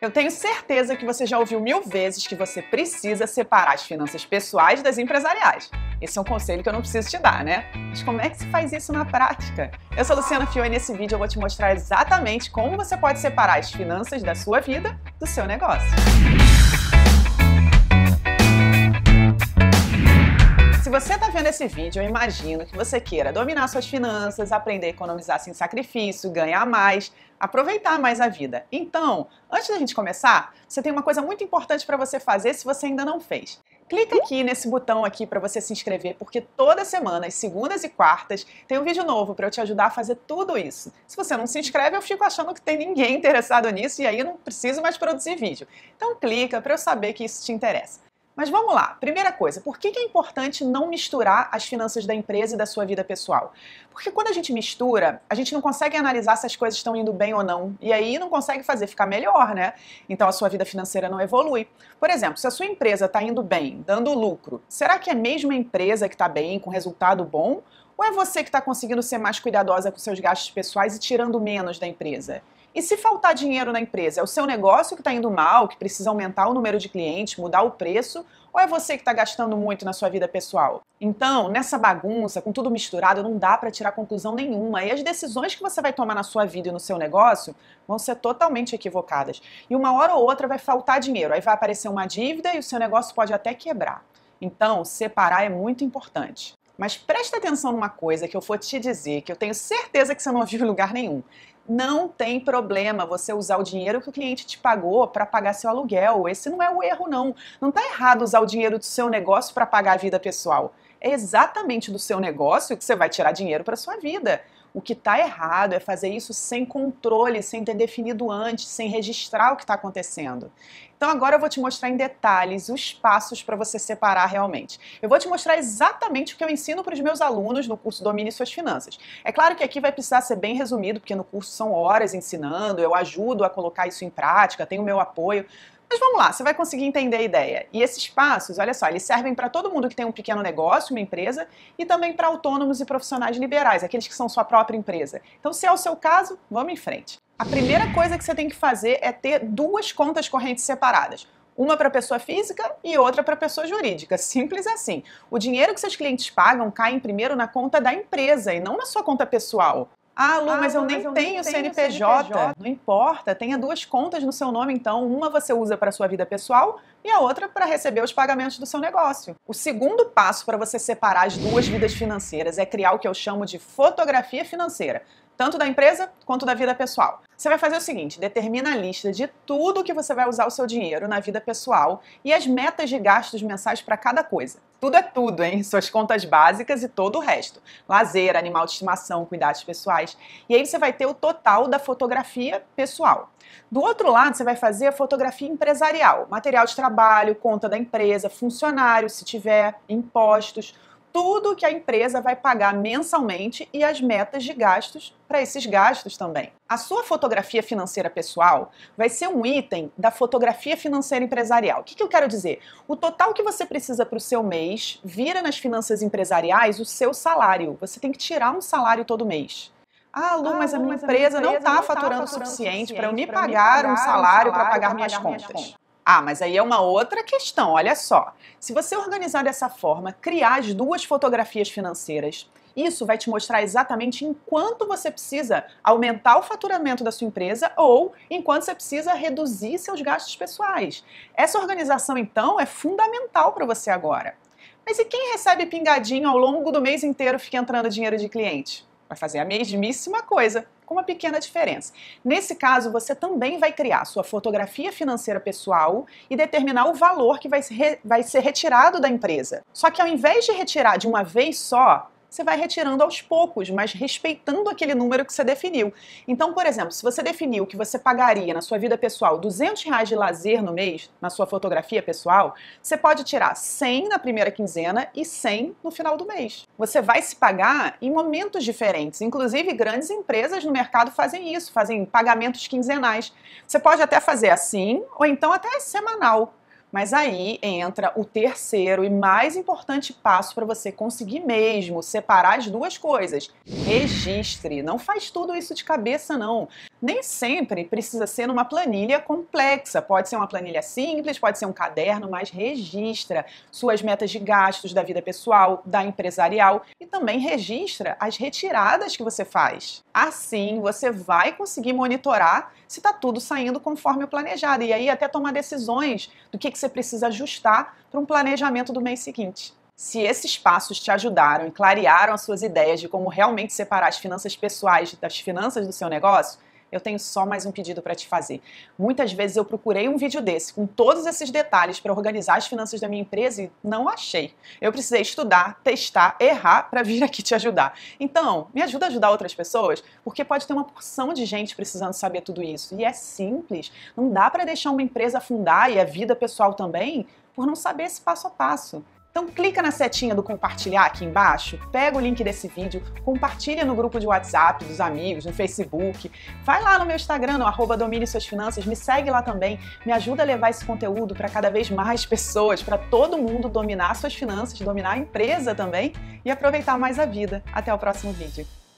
Eu tenho certeza que você já ouviu mil vezes que você precisa separar as finanças pessoais das empresariais. Esse é um conselho que eu não preciso te dar, né? Mas como é que se faz isso na prática? Eu sou Luciana Fio e nesse vídeo eu vou te mostrar exatamente como você pode separar as finanças da sua vida do seu negócio. Se você está vendo esse vídeo, eu imagino que você queira dominar suas finanças, aprender a economizar sem sacrifício, ganhar mais, aproveitar mais a vida. Então, antes da gente começar, você tem uma coisa muito importante para você fazer se você ainda não fez. Clica aqui nesse botão aqui para você se inscrever, porque toda semana, às segundas e quartas, tem um vídeo novo para eu te ajudar a fazer tudo isso. Se você não se inscreve, eu fico achando que tem ninguém interessado nisso e aí eu não preciso mais produzir vídeo. Então clica para eu saber que isso te interessa. Mas vamos lá. Primeira coisa, por que é importante não misturar as finanças da empresa e da sua vida pessoal? Porque quando a gente mistura, a gente não consegue analisar se as coisas estão indo bem ou não. E aí não consegue fazer ficar melhor, né? Então a sua vida financeira não evolui. Por exemplo, se a sua empresa está indo bem, dando lucro, será que é mesmo a empresa que está bem, com resultado bom? Ou é você que está conseguindo ser mais cuidadosa com seus gastos pessoais e tirando menos da empresa? E se faltar dinheiro na empresa, é o seu negócio que está indo mal, que precisa aumentar o número de clientes, mudar o preço, ou é você que está gastando muito na sua vida pessoal? Então, nessa bagunça, com tudo misturado, não dá para tirar conclusão nenhuma. E as decisões que você vai tomar na sua vida e no seu negócio vão ser totalmente equivocadas. E uma hora ou outra vai faltar dinheiro, aí vai aparecer uma dívida e o seu negócio pode até quebrar. Então, separar é muito importante. Mas presta atenção numa coisa que eu vou te dizer, que eu tenho certeza que você não ouviu em lugar nenhum não tem problema você usar o dinheiro que o cliente te pagou para pagar seu aluguel. Esse não é o erro, não. Não está errado usar o dinheiro do seu negócio para pagar a vida pessoal. É exatamente do seu negócio que você vai tirar dinheiro para sua vida. O que está errado é fazer isso sem controle, sem ter definido antes, sem registrar o que está acontecendo. Então agora eu vou te mostrar em detalhes os passos para você separar realmente. Eu vou te mostrar exatamente o que eu ensino para os meus alunos no curso Domine Suas Finanças. É claro que aqui vai precisar ser bem resumido, porque no curso são horas ensinando, eu ajudo a colocar isso em prática, tenho meu apoio, mas vamos lá, você vai conseguir entender a ideia. E esses passos, olha só, eles servem para todo mundo que tem um pequeno negócio, uma empresa, e também para autônomos e profissionais liberais, aqueles que são sua própria empresa. Então, se é o seu caso, vamos em frente. A primeira coisa que você tem que fazer é ter duas contas correntes separadas uma para pessoa física e outra para pessoa jurídica. Simples assim. O dinheiro que seus clientes pagam cai em primeiro na conta da empresa e não na sua conta pessoal. Ah, Lu, ah, mas eu mas nem eu tenho, tenho CNPJ. CNPJ. Não importa, tenha duas contas no seu nome, então. Uma você usa para sua vida pessoal e a outra para receber os pagamentos do seu negócio. O segundo passo para você separar as duas vidas financeiras é criar o que eu chamo de fotografia financeira tanto da empresa quanto da vida pessoal. Você vai fazer o seguinte: determina a lista de tudo que você vai usar o seu dinheiro na vida pessoal e as metas de gastos mensais para cada coisa. Tudo é tudo, hein? Suas contas básicas e todo o resto. Lazer, animal de estimação, cuidados pessoais. E aí você vai ter o total da fotografia pessoal. Do outro lado, você vai fazer a fotografia empresarial: material de trabalho, conta da empresa, funcionário, se tiver, impostos tudo que a empresa vai pagar mensalmente e as metas de gastos para esses gastos também. A sua fotografia financeira pessoal vai ser um item da fotografia financeira empresarial. O que, que eu quero dizer? O total que você precisa para o seu mês vira nas finanças empresariais o seu salário. Você tem que tirar um salário todo mês. Ah, Lu, ah, mas, a minha, mas a minha empresa, não está faturando, tá faturando o suficiente, suficiente para eu me pagar, pagar um salário, um salário para pagar, pagar minhas, contas. contas. Ah, mas aí é uma outra questão, olha só. Se você organizar dessa forma, criar as duas fotografias financeiras, isso vai te mostrar exatamente em quanto você precisa aumentar o faturamento da sua empresa ou em quanto você precisa reduzir seus gastos pessoais. Essa organização, então, é fundamental para você agora. Mas e quem recebe pingadinho ao longo do mês inteiro fica entrando dinheiro de cliente? Vai fazer a mesmíssima coisa com uma pequena diferença. Nesse caso, você também vai criar sua fotografia financeira pessoal e determinar o valor que vai ser retirado da empresa. Só que ao invés de retirar de uma vez só, você vai retirando aos poucos, mas respeitando aquele número que você definiu. Então, por exemplo, se você definiu que você pagaria na sua vida pessoal 200 reais de lazer no mês, na sua fotografia pessoal, você pode tirar 100 na primeira quinzena e 100 no final do mês. Você vai se pagar em momentos diferentes. Inclusive, grandes empresas no mercado fazem isso, fazem pagamentos quinzenais. Você pode até fazer assim, ou então até semanal. Mas aí entra o terceiro e mais importante passo para você conseguir mesmo separar as duas coisas. Registre, não faz tudo isso de cabeça não nem sempre precisa ser numa planilha complexa. Pode ser uma planilha simples, pode ser um caderno, mas registra suas metas de gastos da vida pessoal, da empresarial e também registra as retiradas que você faz. Assim, você vai conseguir monitorar se está tudo saindo conforme o planejado e aí até tomar decisões do que, que você precisa ajustar para um planejamento do mês seguinte. Se esses passos te ajudaram e clarearam as suas ideias de como realmente separar as finanças pessoais das finanças do seu negócio, eu tenho só mais um pedido para te fazer. Muitas vezes eu procurei um vídeo desse, com todos esses detalhes para organizar as finanças da minha empresa e não achei. Eu precisei estudar, testar, errar para vir aqui te ajudar. Então, me ajuda a ajudar outras pessoas, porque pode ter uma porção de gente precisando saber tudo isso. E é simples, não dá para deixar uma empresa afundar e a vida pessoal também por não saber esse passo a passo. Então clica na setinha do compartilhar aqui embaixo, pega o link desse vídeo, compartilha no grupo de WhatsApp dos amigos, no Facebook, vai lá no meu Instagram, no arroba domine suas finanças, me segue lá também, me ajuda a levar esse conteúdo para cada vez mais pessoas, para todo mundo dominar suas finanças, dominar a empresa também e aproveitar mais a vida. Até o próximo vídeo.